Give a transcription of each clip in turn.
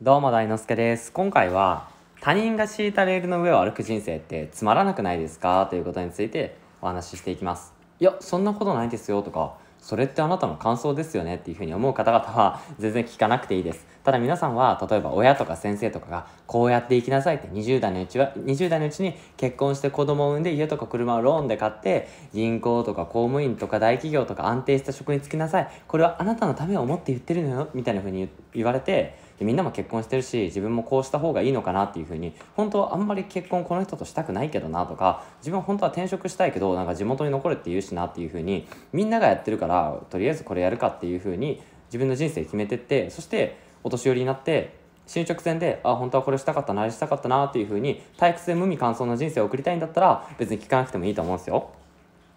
どうも大之助です今回は他人が敷いたレールの上を歩く人生ってつまらなくないですかということについてお話ししていきますいやそんなことないですよとかそれってあなたの感想ですよねっていうふうに思う方々は全然聞かなくていいですただ皆さんは例えば親とか先生とかがこうやって生きなさいって20代のうちは20代のうちに結婚して子供を産んで家とか車をローンで買って銀行とか公務員とか大企業とか安定した職に就きなさいこれはあなたのためを思って言ってるのよみたいなふうに言われてでみんなも結婚してるし自分もこうした方がいいのかなっていうふうに本当はあんまり結婚この人としたくないけどなとか自分本当は転職したいけどなんか地元に残るって言うしなっていうふうにみんながやってるからとりあえずこれやるかっていうふうに自分の人生決めてってそしてお年寄りになって進捗戦で、あ、本当はこれしたかったな、あれしたかったなっていうふうに、退屈で無味乾燥の人生を送りたいんだったら、別に聞かなくてもいいと思うんですよ。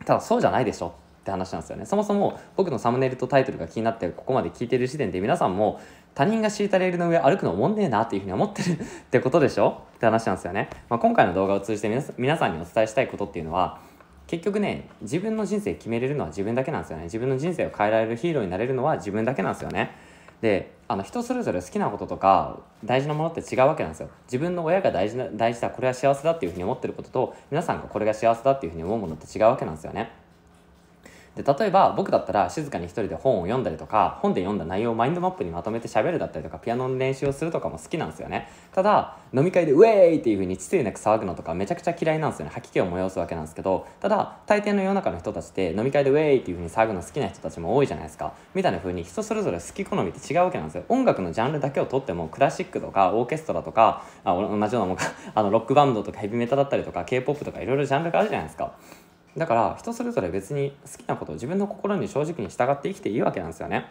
ただ、そうじゃないでしょって話なんですよねそもそも僕のサムネイルとタイトルが気になってここまで聞いてる時点で皆さんも他人が敷いたレールの上歩くのおもんねえなっていうふうに思ってる ってことでしょって話なんですよね、まあ、今回の動画を通じて皆さんにお伝えしたいことっていうのは結局ね自分の人生決めれるのは自分だけなんですよね自分の人生を変えられるヒーローになれるのは自分だけなんですよねであの人それぞれ好きなこととか大事なものって違うわけなんですよ自分の親が大事な大事だこれは幸せだっていうふうに思ってることと皆さんがこれが幸せだっていうふうに思うものって違うわけなんですよねで例えば僕だったら静かに一人で本を読んだりとか本で読んだ内容をマインドマップにまとめて喋るだったりとかピアノの練習をするとかも好きなんですよねただ飲み会でウェーイっていう風に秩序なく騒ぐのとかめちゃくちゃ嫌いなんですよね吐き気を催すわけなんですけどただ大抵の世の中の人たちって飲み会でウェーイっていう風に騒ぐの好きな人たちも多いじゃないですかみたいな風に人それぞれ好き好みって違うわけなんですよ音楽のジャンルだけをとってもクラシックとかオーケストラとかあ同じようなもんかあのロックバンドとかヘビメタだったりとか K-POP とかいろいろジャンルがあるじゃないですかだから人それぞれ別に好きなことを自分の心に正直に従って生きていいわけなんですよね。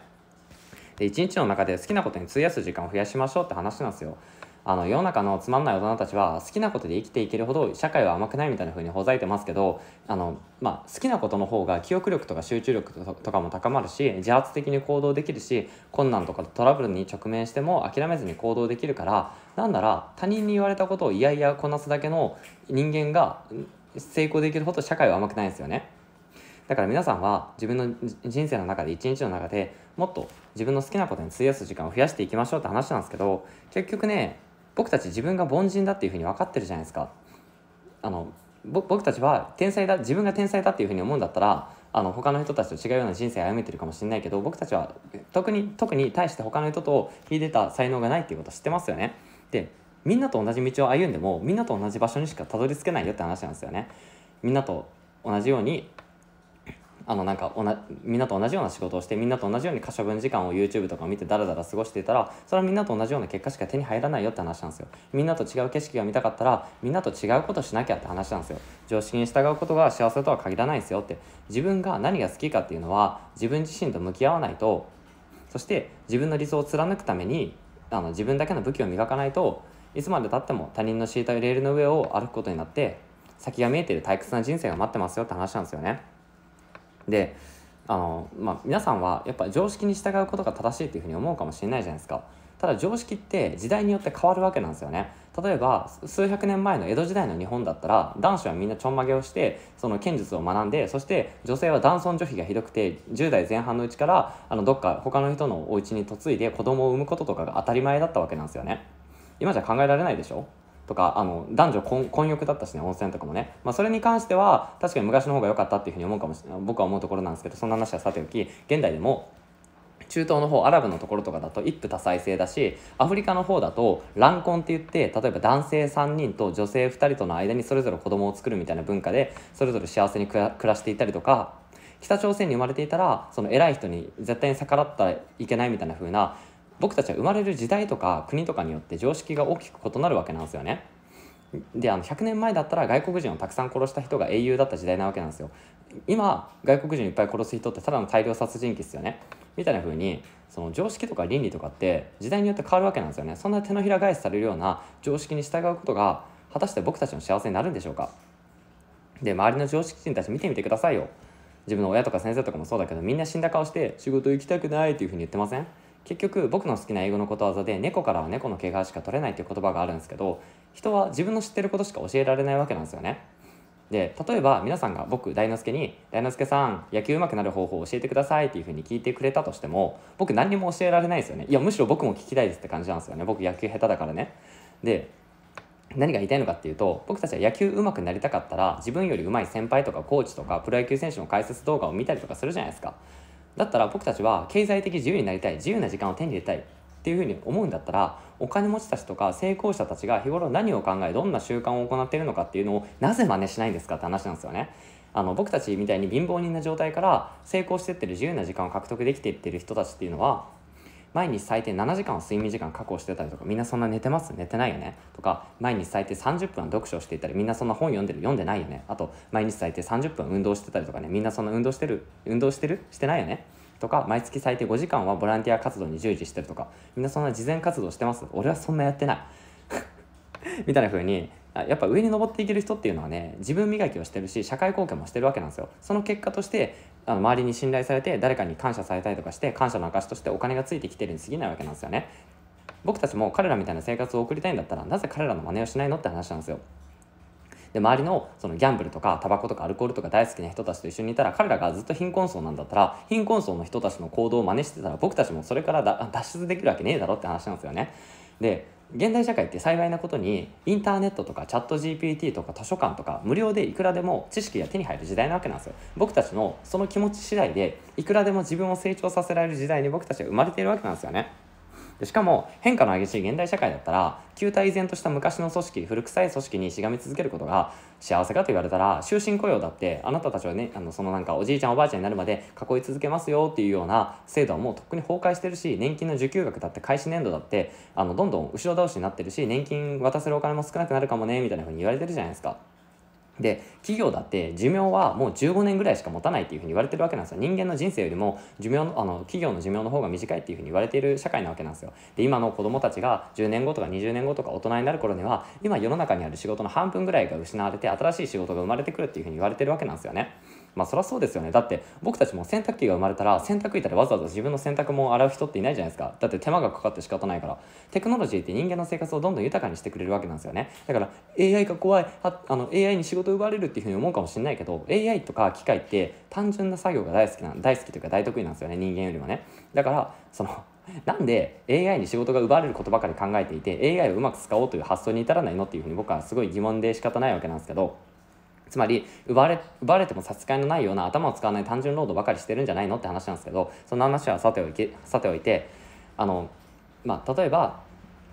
で一日の中で好きなことに費やす時間を増やしましょうって話なんですよ。あの世の中のつまんない大人たちは好きなことで生きていけるほど社会は甘くないみたいな風にほざいてますけどあの、まあ、好きなことの方が記憶力とか集中力とかも高まるし自発的に行動できるし困難とかトラブルに直面しても諦めずに行動できるからなんなら他人に言われたことをいやいやこなすだけの人間が成功できるほど社会は甘くないですよねだから皆さんは自分の人生の中で一日の中でもっと自分の好きなことに費やす時間を増やしていきましょうって話なんですけど結局ね僕たち自分が凡人だっていうふうに分かってるじゃないですかあの僕たちは天才だ自分が天才だっていうふうに思うんだったらあの他の人たちと違うような人生を歩めてるかもしれないけど僕たちは特に特に対して他の人と秀でた才能がないっていうこと知ってますよね。でみんなと同じ道を歩んでもみんなと同じ場所にしかたどり着けないよって話なんですよね。みんなと同じようにあのなんかおなみんなと同じような仕事をしてみんなと同じように可処分時間を YouTube とか見てダラダラ過ごしていたらそれはみんなと同じような結果しか手に入らないよって話なんですよみんなと違う景色が見たかったらみんなと違うことしなきゃって話なんですよ常識に従うことが幸せとは限らないですよって自分が何が好きかっていうのは自分自身と向き合わないとそして自分の理想を貫くためにあの自分だけの武器を磨かないといつまでたっても他人の敷いたレールの上を歩くことになって先が見えている退屈な人生が待ってますよって話なんですよね。であの、まあ、皆さんはやっぱ常識に従うことが正しいっていうふうに思うかもしれないじゃないですか。ただ常識って時代によって変わるわけなんですよね例えば数百年前の江戸時代の日本だったら男子はみんなちょんまげをしてその剣術を学んでそして女性は男尊女卑がひどくて10代前半のうちからあのどっか他の人のお家に嫁いで子供を産むこととかが当たり前だったわけなんですよね。今じゃ考えられないでしょとかあの男女混浴だったしね温泉とかもね、まあ、それに関しては確かに昔の方が良かったっていうふうに思うかもしれない僕は思うところなんですけどそんな話はさておき現代でも中東の方アラブのところとかだと一夫多妻制だしアフリカの方だと乱婚って言って例えば男性3人と女性2人との間にそれぞれ子供を作るみたいな文化でそれぞれ幸せに暮らしていたりとか北朝鮮に生まれていたらその偉い人に絶対に逆らったらいけないみたいな風な僕たちは生まれる時代とか国とかによって常識が大きく異なるわけなんですよね。であの100年前だったら外国人をたくさん殺した人が英雄だった時代なわけなんですよ。今外国人いっぱい殺す人ってただの大量殺人鬼ですよね。みたいな風にその常識とか倫理とかって時代によって変わるわけなんですよね。そんな手のひら返しされるような常識に従うことが果たして僕たちの幸せになるんでしょうかで周りの常識人たち見てみてくださいよ。自分の親とか先生とかもそうだけどみんな死んだ顔して仕事行きたくないっていう風に言ってません結局僕の好きな英語のことわざで猫からは猫の毛皮しか取れないっていう言葉があるんですけど人は自分の知ってることしか教えられないわけなんですよねで例えば皆さんが僕大之助に「大之助さん野球うまくなる方法を教えてください」っていうふうに聞いてくれたとしても僕何にも教えられないですよねいやむしろ僕も聞きたいですって感じなんですよね僕野球下手だからねで何が言いたいのかっていうと僕たちは野球上手くなりたかったら自分より上手い先輩とかコーチとかプロ野球選手の解説動画を見たりとかするじゃないですかだったら僕たちは経済的自由になりたい自由な時間を手に入れたいっていうふうに思うんだったらお金持ちたちとか成功者たちが日頃何を考えどんな習慣を行っているのかっていうのをなぜ真似しないんですかって話なんですよね。あの僕たちみたいに貧乏人な状態から成功してってる自由な時間を獲得できていってる人たちっていうのは毎日最低7時間は睡眠時間確保してたりとかみんなそんな寝てます寝てないよねとか毎日最低30分は読書をしていたりみんなそんな本読んでる読んでないよねあと毎日最低30分運動してたりとかねみんなそんな運動してる運動してるしてないよねとか毎月最低5時間はボランティア活動に従事してるとかみんなそんな慈善活動してます俺はそんなやってない みたいな風にやっぱ上に登っていける人っていうのはね自分磨きをしてるし社会貢献もしてるわけなんですよその結果としてあの周りに信頼されて誰かに感謝されたりとかして感謝の証としてお金がついてきてるに過ぎないわけなんですよね僕たちも彼らみたいな生活を送りたいんだったらなぜ彼らの真似をしないのって話なんですよで周りのそのギャンブルとかタバコとかアルコールとか大好きな人たちと一緒にいたら彼らがずっと貧困層なんだったら貧困層の人たちの行動を真似してたら僕たちもそれから脱出できるわけねえだろって話なんですよねで現代社会って幸いなことにインターネットとかチャット GPT とか図書館とか無料でいくらでも知識が手に入る時代なわけなんですよ僕たちのその気持ち次第でいくらでも自分を成長させられる時代に僕たちは生まれているわけなんですよねでしかも変化の激しい現代社会だったら旧態依然とした昔の組織古臭い組織にしがみ続けることが幸せかと言われたら終身雇用だってあなたたちはねあのそのなんかおじいちゃんおばあちゃんになるまで囲い続けますよっていうような制度はもうとっくに崩壊してるし年金の受給額だって開始年度だってあのどんどん後ろ倒しになってるし年金渡せるお金も少なくなるかもねみたいな風に言われてるじゃないですか。で企業だって寿命はもう15年ぐらいしか持たないっていうふうに言われてるわけなんですよ人間の人生よりも寿命のあの企業の寿命の方が短いっていうふうに言われている社会なわけなんですよで今の子供たちが10年後とか20年後とか大人になる頃には今世の中にある仕事の半分ぐらいが失われて新しい仕事が生まれてくるっていうふうに言われてるわけなんですよねまあそりゃそうですよねだって僕たちも洗濯機が生まれたら洗濯板でわざわざ自分の洗濯物を洗う人っていないじゃないですかだって手間がかかって仕方ないからテクノロジーって人間の生活をどんどん豊かにしてくれるわけなんですよねだから AI が怖いあの AI に仕事奪われるっていうふうに思うかもしれないけど AI とか機械って単純な作業が大好きな大好きというか大得意なんですよね人間よりはねだからそのなんで AI に仕事が奪われることばかり考えていて AI をうまく使おうという発想に至らないのっていうふうに僕はすごい疑問で仕方ないわけなんですけどつまり奪われ奪われても差し支えのないような頭を使わない単純労働ばかりしてるんじゃないのって話なんですけどその話はさておきさておいてあの、まあ、例えば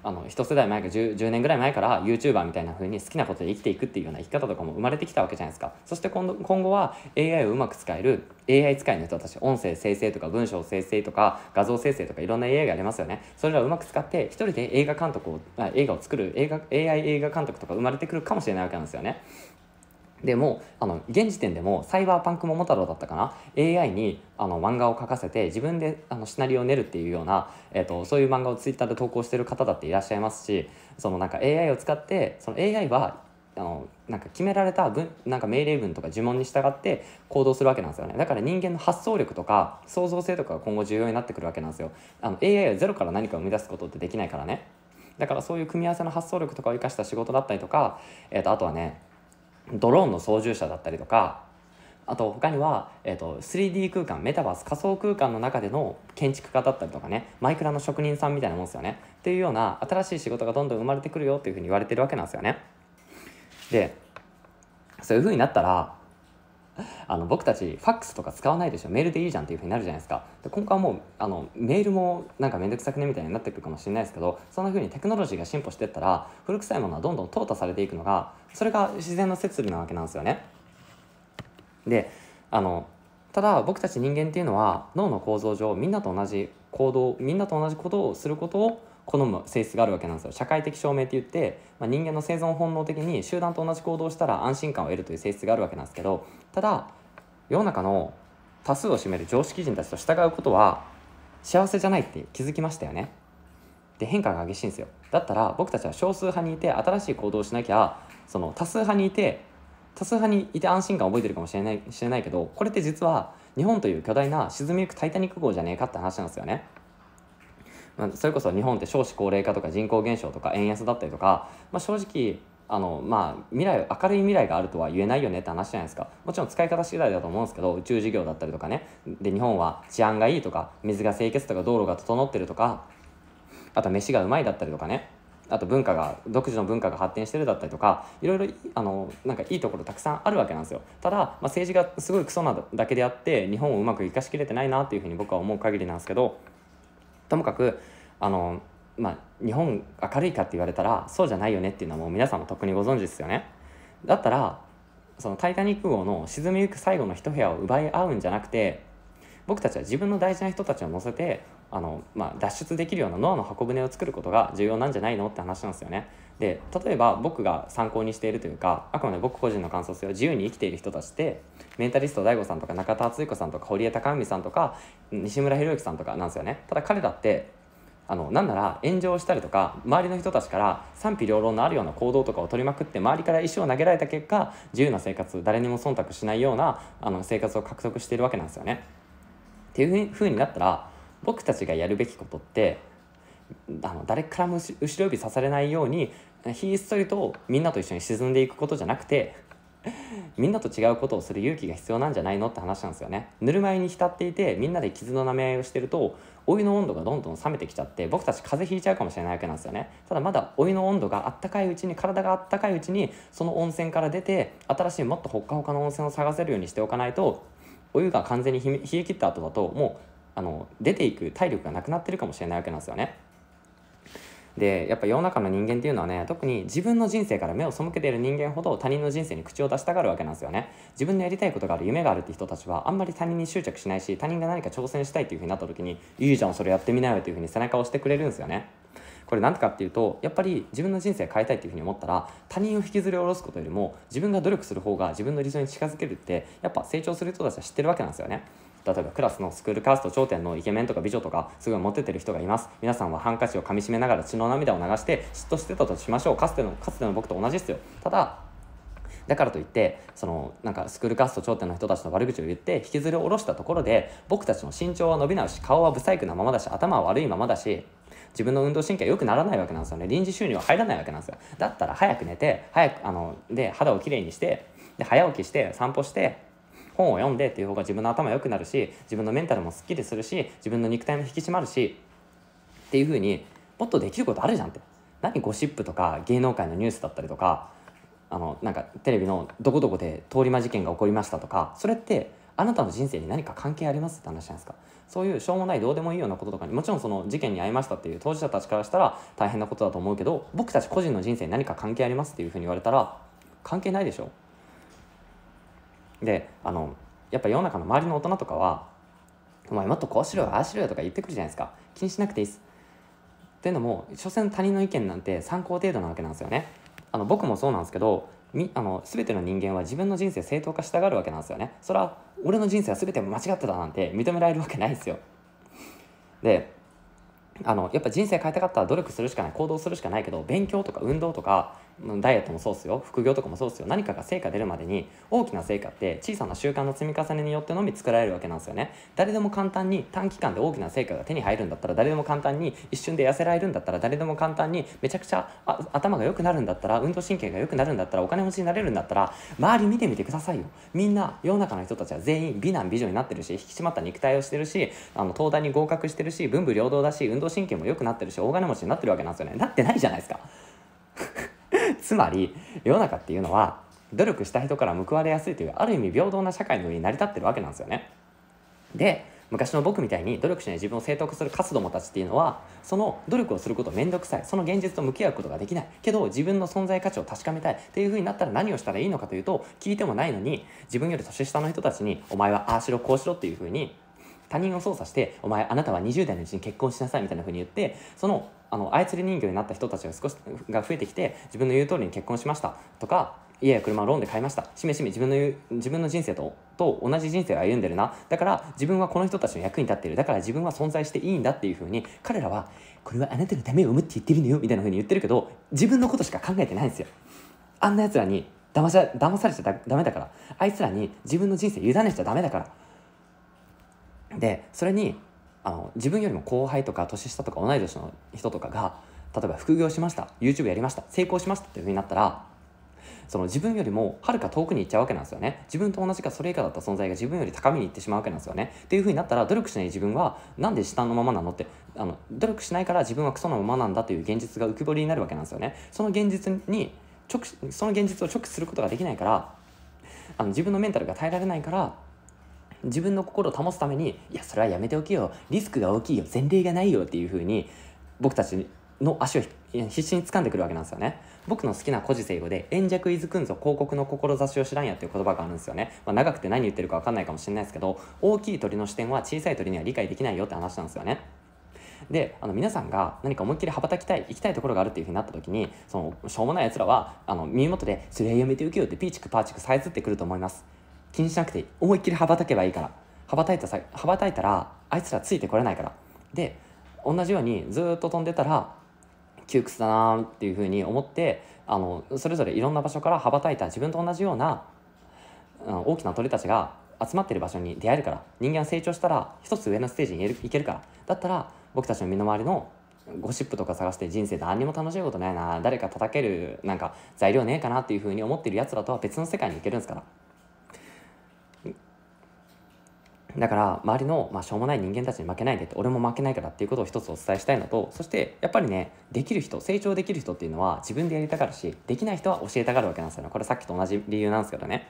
あの1世代前か 10, 10, 年ぐらい前から YouTuber みたいな風に好きなことで生きていくっていうような生き方とかも生まれてきたわけじゃないですかそして今度今後は AI をうまく使える AI 使いの人たち音声生成とか文章生成とか画像生成とかいろんな AI がありますよねそれらをうまく使って1人で映画監督を映画を作る映画 AI 映画監督とか生まれてくるかもしれないわけなんですよねでもあの現時点でもサイバーパンク桃太郎だったかな AI にあの漫画を書かせて自分であのシナリオを練るっていうような、えーと、そういう漫画をツイッターで投稿してる方だっていらっしゃいますしそのなんか AI を使ってその AI はあのなんか決められた文なんか命令文とか呪文に従って行動するわけなんですよねだから人間の発想力とか創造性とかが今後重要になってくるわけなんですよあの AI はゼロから何かを生み出すことってできないからねだからそういう組み合わせの発想力とかを生かした仕事だったりとか、えーとあとはねドローンの操縦者だったりとかあと他には、えーと、3D 空間メタバース仮想空間の中での建築家だったりとかねマイクラの職人さんみたいなもんですよねっていうような新しい仕事がどんどん生まれてくるよっていうふうに言われてるわけなんですよねでそういうふうになったらあの僕たちファックスとか使わないでしょメールでいいじゃんっていうふうになるじゃないですかで今回はもうあのメールもなんか面倒くさくねみたいになってくるかもしれないですけどそんなふうにテクノロジーが進歩してったら古臭いものはどんどん淘汰されていくのがそれが自然の摂理なわけなんですよね。であのただ僕たち人間っていうのは脳の構造上みんなと同じ行動みんなと同じことをすることを好む性質があるわけなんですよ社会的証明って言って、まあ、人間の生存本能的に集団と同じ行動をしたら安心感を得るという性質があるわけなんですけどただ世の中の多数を占める常識人たちと従うことは幸せじゃないって気づきましたよねで変化が激しいんですよだったら僕たちは少数派にいて新しい行動をしなきゃその多数派にいて多数派にいて安心感を覚えてるかもしれないしれないけどこれって実は日本という巨大な沈みゆくタイタニック号じゃねえかって話なんですよね。それこそ日本って少子高齢化とか人口減少とか円安だったりとか、まあ、正直あのまあ未来明るい未来があるとは言えないよねって話じゃないですかもちろん使い方次第だと思うんですけど宇宙事業だったりとかねで日本は治安がいいとか水が清潔とか道路が整ってるとかあと飯がうまいだったりとかねあと文化が独自の文化が発展してるだったりとかいろいろあのなんかいいところたくさんあるわけなんですよただ、まあ、政治がすごいクソなだけであって日本をうまく生かしきれてないなっていうふうに僕は思う限りなんですけどともかくあの、まあ、日本明るいかって言われたらそうじゃないよねっていうのはもう皆さんもとっくにご存知ですよねだったらその「タイタニック号」の沈みゆく最後の一部屋を奪い合うんじゃなくて僕たちは自分の大事な人たちを乗せてあの、まあ、脱出できるような脳の箱舟を作ることが重要なんじゃないのって話なんですよね。で例えば僕が参考にしているというかあくまで僕個人の感想性を自由に生きている人たちってメンタリスト DAIGO さんとか中田敦彦さんとか堀江貴文さんとか西村博之さんとかなんですよね。ただ彼らってあのなんなら炎上したりとか周りの人たちから賛否両論のあるような行動とかを取りまくって周りから石を投げられた結果自由な生活誰にも忖度しないようなあの生活を獲得しているわけなんですよね。っていうふうになったら僕たちがやるべきことってあの誰からも後ろ指さされないようにひっそりとみんなと一緒に沈んでいくことじゃなくてみんなと違うことをする勇気が必要なんじゃないのって話なんですよねぬるま湯に浸っていてみんなで傷の舐め合いをしてるとお湯の温度がどんどん冷めてきちゃって僕たち風邪ひいちゃうかもしれないわけなんですよねただまだお湯の温度があったかいうちに体があったかいうちにその温泉から出て新しいもっとほっかほかの温泉を探せるようにしておかないとお湯が完全に冷え切った後だともうあの出ていく体力がなくなってるかもしれないわけなんですよね。でやっぱ世の中の人間っていうのはね特に自分の人生から目を背けている人間ほど他人の人生に口を出したがるわけなんですよね自分のやりたいことがある夢があるって人たちはあんまり他人に執着しないし他人が何か挑戦したいっていうふうになった時にいいじゃんそれやってみなよというふうに背中を押してくれるんですよねこれ何でかっていうとやっぱり自分の人生変えたいっていうふうに思ったら他人を引きずり下ろすことよりも自分が努力する方が自分の理想に近づけるってやっぱ成長する人たちは知ってるわけなんですよね例えばクラスのスクールカースト頂点のイケメンとか美女とかすごいモテてる人がいます皆さんはハンカチをかみしめながら血の涙を流して嫉妬してたとしましょうかつてのかつての僕と同じですよただだからといってそのなんかスクールカースト頂点の人たちの悪口を言って引きずり下ろしたところで僕たちの身長は伸びないし顔は不細工なままだし頭は悪いままだし自分の運動神経は良くならないわけなんですよね臨時収入は入らないわけなんですよだったら早く寝て早くあので肌をきれいにしてで早起きして散歩して本を読んでっていう方が自分の頭良くなるし自分のメンタルもすっきりするし自分の肉体も引き締まるしっていう風にもっとできることあるじゃんって何ゴシップとか芸能界のニュースだったりとかあのなんかテレビのどこどこで通り魔事件が起こりましたとかそれってあなたの人生に何か関係ありますって話じゃないですかそういうしょうもないどうでもいいようなこととかにもちろんその事件に遭いましたっていう当事者たちからしたら大変なことだと思うけど僕たち個人の人生に何か関係ありますっていうふうに言われたら関係ないでしょであのやっぱ世の中の周りの大人とかは「お前もっとこうしろよああしろよ」とか言ってくるじゃないですか気にしなくていいです。っていうのも所詮他人の意見なんて参考程度なわけなんですよね。あの僕もそうなんですけどみあの全ての人間は自分の人生正当化したがるわけなんですよね。それは俺の人生は全て間違ってたなんて認められるわけないですよ。であのやっぱ人生変えたかったら努力するしかない行動するしかないけど勉強とか運動とかダイエットもそうっすよ副業とかもそうっすよ何かが成果出るまでに大きな成果って小さな習慣の積み重ねによってのみ作られるわけなんですよね誰でも簡単に短期間で大きな成果が手に入るんだったら誰でも簡単に一瞬で痩せられるんだったら誰でも簡単にめちゃくちゃ頭が良くなるんだったら運動神経が良くなるんだったらお金持ちになれるんだったら周り見てみてくださいよみんな世の中の人たちは全員美男美女になってるし引き締まった肉体をしてるしあの東大に合格してるし文武両道だし運動神経も良くなってるし大金持ちになってるわけなんですよねなってないじゃないですか つまり世の中っていうのは努力した人から報われやすいというある意味平等な社会の上に成り立ってるわけなんですよねで昔の僕みたいに努力しない自分を正当化する活動もたちっていうのはその努力をすること面倒くさいその現実と向き合うことができないけど自分の存在価値を確かめたいっていうふうになったら何をしたらいいのかというと聞いてもないのに自分より年下の人たちにお前はああしろこうしろっていうふうに他人を操作してお前あなたは20代のうちに結婚しなさいみたいな風に言ってそのあの操り人形になった人たちが少しが増えてきて自分の言う通りに結婚しましたとか家や車をローンで買いましたしめしめ自分の自分の人生とと同じ人生を歩んでるなだから自分はこの人たちの役に立っているだから自分は存在していいんだっていうふうに彼らはこれはあなたのためをむ」って言ってるのよみたいなふうに言ってるけど自分のことしか考えてないんですよあんな奴らに騙し騙されちゃダメだからあいつらに自分の人生委ねちゃダメだからでそれにあの自分よりも後輩とか年下とか同い年の人とかが例えば副業しました YouTube やりました成功しましたっていうふうになったらその自分よりもはるか遠くに行っちゃうわけなんですよね自分と同じかそれ以下だった存在が自分より高みに行ってしまうわけなんですよねっていうふうになったら努力しない自分はなんで下のままなのってあの努力しないから自分はクソのままなんだという現実が浮き彫りになるわけなんですよねその現実に直その現実を直視することができないからあの自分のメンタルが耐えられないから自分の心を保つためにいやそれはやめておけよリスクが大きいよ前例がないよっていううに僕たちの足を必死に掴んでくるわけなんですよね僕の好きな古事成語で「円弱いずくんぞ広告の志を知らんや」っていう言葉があるんですよね、まあ、長くて何言ってるか分かんないかもしれないですけど大きい鳥の視点は小さい鳥には理解できないよって話なんですよねであの皆さんが何か思いっきり羽ばたきたい行きたいところがあるっていうふうになった時にそのしょうもないやつらはあの耳元で「それはやめておけよ」ってピーチクパーチクさえずってくると思います気にしなくていい思いっきり羽ばたけばいいから羽ばたいたさ羽ばたいたらあいつらついてこれないからで同じようにずっと飛んでたら窮屈だなっていうふうに思ってあのそれぞれいろんな場所から羽ばたいた自分と同じような、うん、大きな鳥たちが集まってる場所に出会えるから人間は成長したら一つ上のステージに行けるからだったら僕たちの身の回りのゴシップとか探して人生何にも楽しいことないな誰か叩けるなんか材料ねえかなっていうふうに思ってるやつらとは別の世界に行けるんですから。だから周りの、まあ、しょうもない人間たちに負けないでって俺も負けないからっていうことを一つお伝えしたいのとそしてやっぱりねできる人成長できる人っていうのは自分でやりたがるしできない人は教えたがるわけなんですよねこれさっきと同じ理由なんですけどね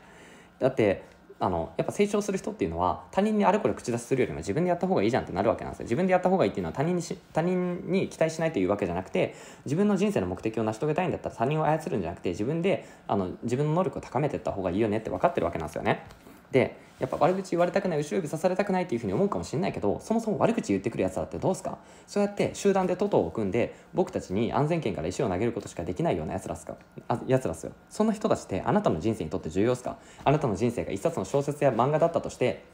だってあのやっぱ成長する人っていうのは他人にあれこれ口出しするよりも自分でやった方がいいじゃんってなるわけなんですよ自分でやった方がいいっていうのは他人にし他人に期待しないというわけじゃなくて自分の人生の目的を成し遂げたいんだったら他人を操るんじゃなくて自分であの自分の能力を高めていった方がいいよねって分かってるわけなんですよねでやっぱ悪口言われたくない後ろ指刺されたくないっていうふうに思うかもしれないけどそもそも悪口言ってくるやつだってどうすかそうやって集団でトトを組んで僕たちに安全圏から石を投げることしかできないようなやつらすかあやつらすよそんな人たちってあなたの人生にとって重要っすかあなたの人生が一冊の小説や漫画だったとして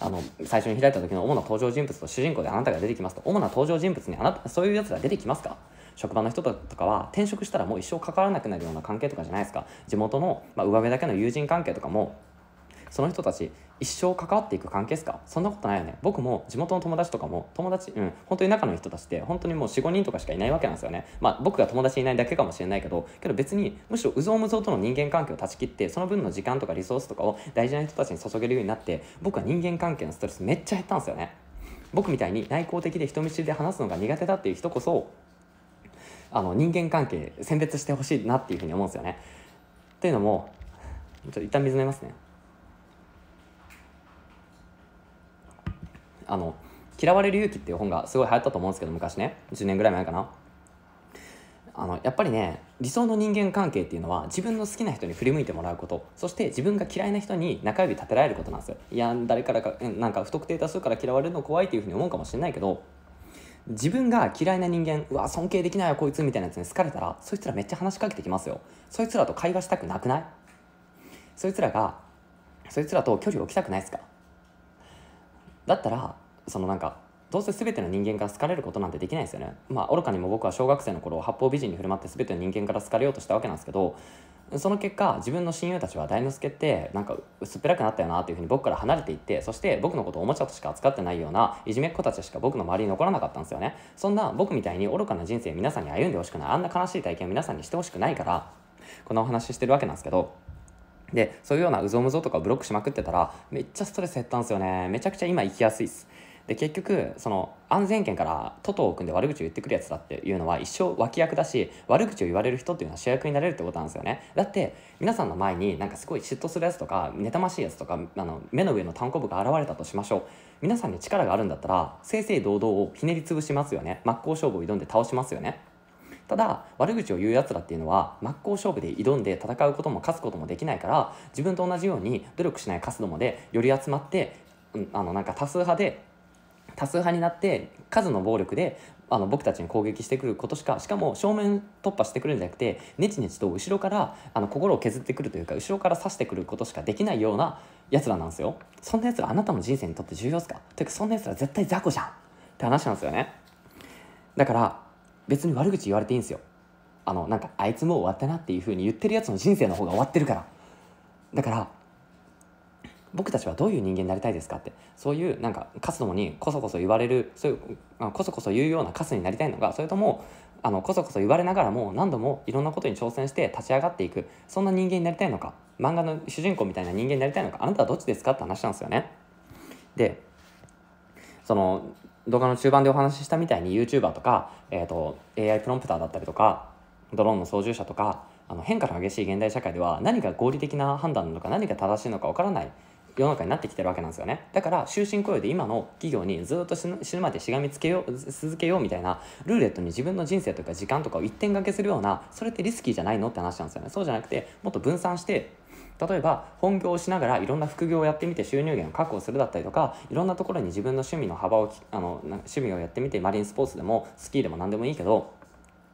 あの最初に開いた時の主な登場人物と主人公であなたが出てきますと主な登場人物にあなたそういうやつが出てきますか職場の人とかは転職したらもう一生関わらなくなるような関係とかじゃないですか地元の、まあ、上辺だけの友人関係とかもその人たち一生関わっていく関係ですかそんなことないよね僕も地元の友達とかも友達うん本当に仲のいい人たちって本当にもう45人とかしかいないわけなんですよねまあ僕が友達いないだけかもしれないけどけど別にむしろうぞうむぞうとの人間関係を断ち切ってその分の時間とかリソースとかを大事な人たちに注げるようになって僕は人間関係のストレスめっちゃ減ったんですよね僕みたいに内向的で人見知りで話すのが苦手だっていう人こそあの人間関係選別してほしいなっていうふうに思うんですよね。というのもちょっと一旦水飲みますね。あの「嫌われる勇気」っていう本がすごい流行ったと思うんですけど昔ね10年ぐらい前かなあのやっぱりね理想の人間関係っていうのは自分の好きな人に振り向いてもらうことそして自分が嫌いな人に中指立てられることなんですよいや誰からかなんか不特定多数から嫌われるの怖いっていうふうに思うかもしれないけど自分が嫌いな人間うわ尊敬できないわこいつみたいなやつに好かれたらそいつらめっちゃ話しかけてきますよそいつらと会話したくなくないそいつらがそいつらと距離を置きたくないですかだったらそのなんかどうせ全ての人間から好かれることなんてできないですよねまあ愚かにも僕は小学生の頃八方美人に振る舞って全ての人間から好かれようとしたわけなんですけどその結果自分の親友たちは大之助ってなんか薄っぺらくなったよなっていうふうに僕から離れていってそして僕のことをおもちゃとしか扱ってないようないじめっ子たちしか僕の周りに残らなかったんですよねそんな僕みたいに愚かな人生皆さんに歩んでほしくないあんな悲しい体験を皆さんにしてほしくないからこんなお話ししてるわけなんですけどで、そういうようなうぞむぞとかブロックしまくってたら、めっちゃストレス減ったんですよね。めちゃくちゃ今行きやすいっす。で、結局、その安全圏からトトを組んで悪口を言ってくるやつだっていうのは一生脇役だし、悪口を言われる人っていうのは主役になれるってことなんですよね。だって、皆さんの前になんかすごい嫉妬するやつとか、妬ましいやつとか、あの、目の上の単行部が現れたとしましょう。皆さんに力があるんだったら、正々堂々をひねり潰しますよね。真っ向勝負を挑んで倒しますよね。ただ悪口を言うやつらっていうのは真っ向勝負で挑んで戦うことも勝つこともできないから自分と同じように努力しないカスどもでより集まって、うん、あのなんか多数派で多数派になって数の暴力であの僕たちに攻撃してくることしかしかも正面突破してくるんじゃなくてネチネチと後ろからあの心を削ってくるというか後ろから刺してくることしかできないようなやつらなんですよそんなやつらあなたの人生にとって重要ですかというかそんなやつら絶対雑魚じゃんって話なんですよねだから別に悪口言われていいんですよあのなんかあいつもう終わったなっていうふうに言ってるやつの人生の方が終わってるからだから僕たちはどういう人間になりたいですかってそういうなんかカスどもにこそこそ言われるそういうこそこそ言うようなカスになりたいのかそれともあのこそこそ言われながらも何度もいろんなことに挑戦して立ち上がっていくそんな人間になりたいのか漫画の主人公みたいな人間になりたいのかあなたはどっちですかって話なんですよね。でその動画の中盤でお話ししたみたいに YouTuber とか、えーと、AI プロンプターだったりとかドローンの操縦者とかあの変化の激しい現代社会では何が合理的な判断なのか何が正しいのかわからない世の中になってきてるわけなんですよねだから終身雇用で今の企業にずっと死ぬまでしがみつけよう続けようみたいなルーレットに自分の人生とか時間とかを一点掛けするようなそれってリスキーじゃないのって話なんですよねそうじゃなくてもっと分散して例えば本業をしながらいろんな副業をやってみて収入源を確保するだったりとかいろんなところに自分の趣味の幅をあの趣味をやってみてマリンスポーツでもスキーでも何でもいいけど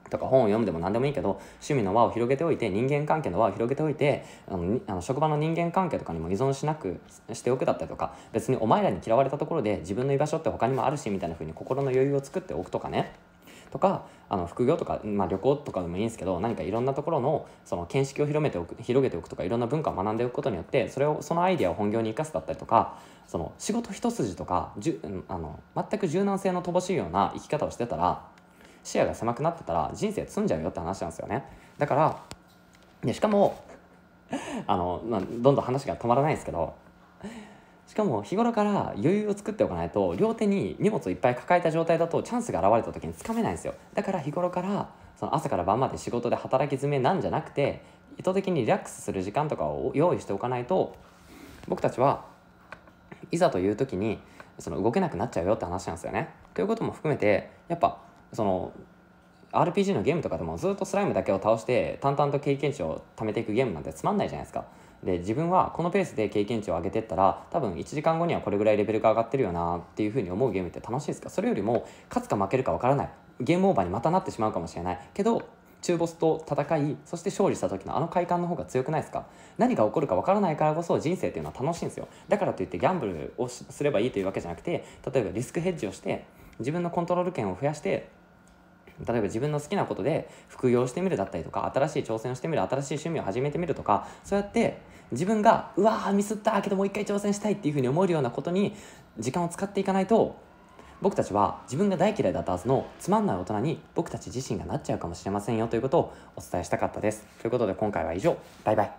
とか本を読むでも何でもいいけど趣味の輪を広げておいて人間関係の輪を広げておいてあのあの職場の人間関係とかにも依存しなくしておくだったりとか別にお前らに嫌われたところで自分の居場所って他にもあるしみたいな風に心の余裕を作っておくとかねとかあの副業とか、まあ、旅行とかでもいいんですけど何かいろんなところのその見識を広めておく広げておくとかいろんな文化を学んでおくことによってそれをそのアイデアを本業に生かすだったりとかその仕事一筋とかじゅあの全く柔軟性の乏しいような生き方をしてたら視野が狭くなってたら人生詰んじゃうよって話なんですよね。だからでしかも あの、まあ、どんどん話が止まらないんですけどしかも日頃から余裕を作っておかないと両手に荷物をいっぱい抱えた状態だとチャンスが現れた時につかめないんですよだから日頃からその朝から晩まで仕事で働き詰めなんじゃなくて意図的にリラックスする時間とかを用意しておかないと僕たちはいざという時にその動けなくなっちゃうよって話なんですよね。ということも含めてやっぱその RPG のゲームとかでもずっとスライムだけを倒して淡々と経験値を貯めていくゲームなんてつまんないじゃないですか。で自分はこのペースで経験値を上げてったら多分1時間後にはこれぐらいレベルが上がってるよなっていうふうに思うゲームって楽しいですかそれよりも勝つか負けるかわからないゲームオーバーにまたなってしまうかもしれないけど中ボスと戦いそして勝利した時のあの快感の方が強くないですか何が起こるかわからないからこそ人生っていうのは楽しいんですよだからといってギャンブルをすればいいというわけじゃなくて例えばリスクヘッジをして自分のコントロール権を増やして例えば自分の好きなことで副業してみるだったりとか、新しい挑戦をしてみる、新しい趣味を始めてみるとか、そうやって自分が、うわー、ミスったけどもう一回挑戦したいっていうふうに思えるようなことに時間を使っていかないと、僕たちは自分が大嫌いだったはずのつまんない大人に僕たち自身がなっちゃうかもしれませんよということをお伝えしたかったです。ということで今回は以上。バイバイ。